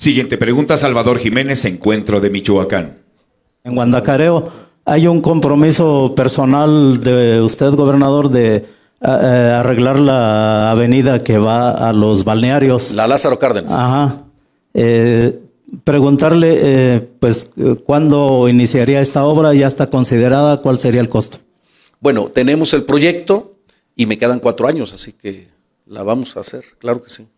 Siguiente pregunta, Salvador Jiménez, Encuentro de Michoacán. En Guandacareo, ¿hay un compromiso personal de usted, gobernador, de eh, arreglar la avenida que va a los balnearios? La Lázaro Cárdenas. Ajá. Eh, preguntarle, eh, pues, ¿cuándo iniciaría esta obra? ¿Ya está considerada? ¿Cuál sería el costo? Bueno, tenemos el proyecto y me quedan cuatro años, así que la vamos a hacer, claro que sí.